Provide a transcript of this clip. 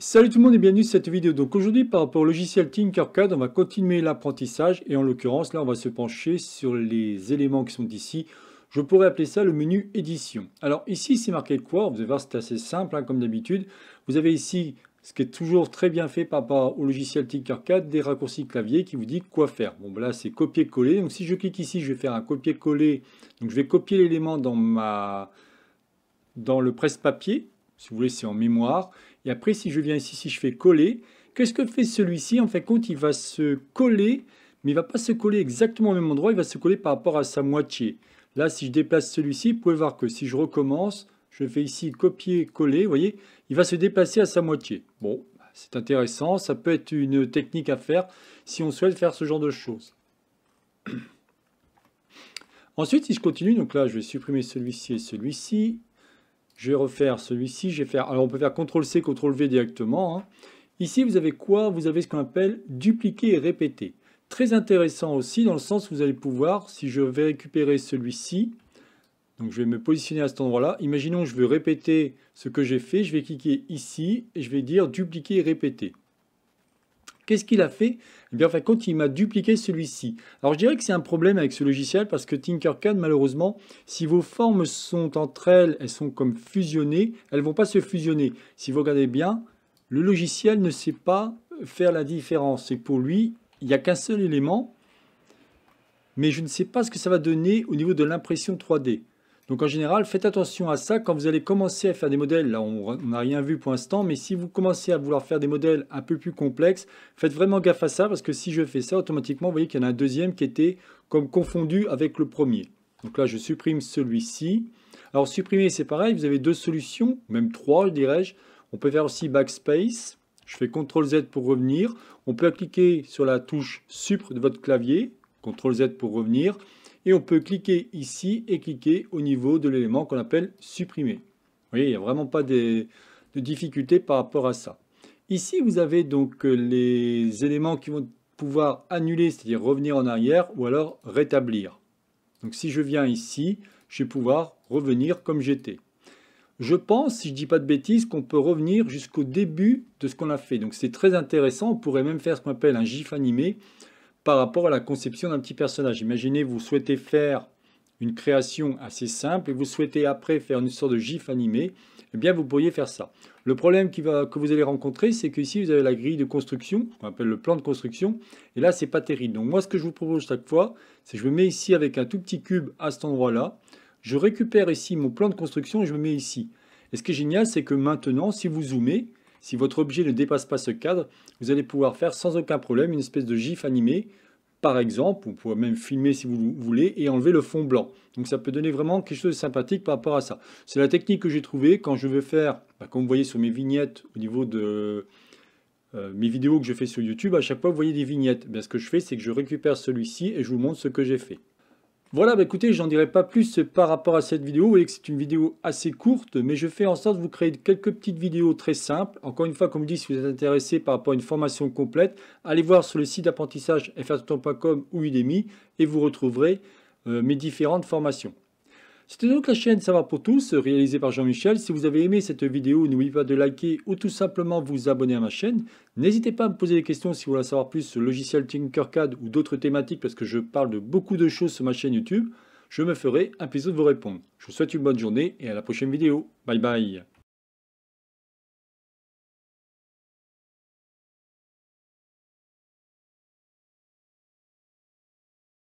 Salut tout le monde et bienvenue sur cette vidéo. Donc aujourd'hui par rapport au logiciel Tinkercad, on va continuer l'apprentissage et en l'occurrence là on va se pencher sur les éléments qui sont ici. Je pourrais appeler ça le menu édition. Alors ici c'est marqué quoi Vous allez voir c'est assez simple hein, comme d'habitude. Vous avez ici ce qui est toujours très bien fait par rapport au logiciel Tinkercad, des raccourcis clavier qui vous dit quoi faire. Bon ben là c'est copier-coller. Donc si je clique ici je vais faire un copier-coller. Donc je vais copier l'élément dans ma dans le presse-papier si vous voulez, c'est en mémoire. Et après, si je viens ici, si je fais coller, qu'est-ce que fait celui-ci En fait de compte, il va se coller, mais il ne va pas se coller exactement au même endroit, il va se coller par rapport à sa moitié. Là, si je déplace celui-ci, vous pouvez voir que si je recommence, je fais ici copier-coller, vous voyez, il va se déplacer à sa moitié. Bon, bah, c'est intéressant, ça peut être une technique à faire si on souhaite faire ce genre de choses. Ensuite, si je continue, donc là, je vais supprimer celui-ci et celui-ci. Je vais refaire celui-ci. faire. Alors on peut faire CTRL-C, CTRL-V directement. Hein. Ici, vous avez quoi Vous avez ce qu'on appelle dupliquer et répéter. Très intéressant aussi, dans le sens où vous allez pouvoir, si je vais récupérer celui-ci, donc je vais me positionner à cet endroit-là. Imaginons que je veux répéter ce que j'ai fait. Je vais cliquer ici et je vais dire dupliquer et répéter. Qu'est-ce qu'il a fait Eh bien, en fin de il m'a dupliqué celui-ci. Alors, je dirais que c'est un problème avec ce logiciel parce que Tinkercad, malheureusement, si vos formes sont entre elles, elles sont comme fusionnées, elles ne vont pas se fusionner. Si vous regardez bien, le logiciel ne sait pas faire la différence. Et pour lui, il n'y a qu'un seul élément, mais je ne sais pas ce que ça va donner au niveau de l'impression 3D. Donc en général, faites attention à ça quand vous allez commencer à faire des modèles. Là, on n'a rien vu pour l'instant, mais si vous commencez à vouloir faire des modèles un peu plus complexes, faites vraiment gaffe à ça, parce que si je fais ça, automatiquement, vous voyez qu'il y en a un deuxième qui était comme confondu avec le premier. Donc là, je supprime celui-ci. Alors supprimer, c'est pareil, vous avez deux solutions, même trois, je dirais-je. On peut faire aussi Backspace. Je fais CTRL-Z pour revenir. On peut cliquer sur la touche Supre de votre clavier, CTRL-Z pour revenir. Et on peut cliquer ici et cliquer au niveau de l'élément qu'on appelle supprimer. Vous voyez, il n'y a vraiment pas de difficulté par rapport à ça. Ici, vous avez donc euh, les éléments qui vont pouvoir annuler, c'est-à-dire revenir en arrière ou alors rétablir. Donc si je viens ici, je vais pouvoir revenir comme j'étais. Je pense, si je ne dis pas de bêtises, qu'on peut revenir jusqu'au début de ce qu'on a fait. Donc c'est très intéressant, on pourrait même faire ce qu'on appelle un GIF animé, par rapport à la conception d'un petit personnage. Imaginez, vous souhaitez faire une création assez simple et vous souhaitez après faire une sorte de gif animé, eh bien vous pourriez faire ça. Le problème que vous allez rencontrer, c'est que ici vous avez la grille de construction, qu'on appelle le plan de construction, et là c'est pas terrible. Donc moi ce que je vous propose chaque fois, c'est que je me mets ici avec un tout petit cube à cet endroit-là, je récupère ici mon plan de construction et je me mets ici. Et ce qui est génial, c'est que maintenant, si vous zoomez, si votre objet ne dépasse pas ce cadre, vous allez pouvoir faire sans aucun problème une espèce de gif animé, par exemple, vous pouvez même filmer si vous voulez, et enlever le fond blanc. Donc ça peut donner vraiment quelque chose de sympathique par rapport à ça. C'est la technique que j'ai trouvée quand je veux faire, bah, comme vous voyez sur mes vignettes au niveau de euh, mes vidéos que je fais sur YouTube, à chaque fois vous voyez des vignettes. ce que je fais, c'est que je récupère celui-ci et je vous montre ce que j'ai fait. Voilà, bah, écoutez, j'en dirai pas plus par rapport à cette vidéo. Vous voyez que c'est une vidéo assez courte, mais je fais en sorte de vous créer quelques petites vidéos très simples. Encore une fois, comme je dis, si vous êtes intéressé par rapport à une formation complète, allez voir sur le site d'apprentissage frtouton.com ou Udemy et vous retrouverez euh, mes différentes formations. C'était donc la chaîne Savoir pour tous, réalisée par Jean-Michel. Si vous avez aimé cette vidéo, n'oubliez pas de liker ou tout simplement vous abonner à ma chaîne. N'hésitez pas à me poser des questions si vous voulez en savoir plus sur le logiciel Tinkercad ou d'autres thématiques parce que je parle de beaucoup de choses sur ma chaîne YouTube. Je me ferai un plaisir de vous répondre. Je vous souhaite une bonne journée et à la prochaine vidéo. Bye bye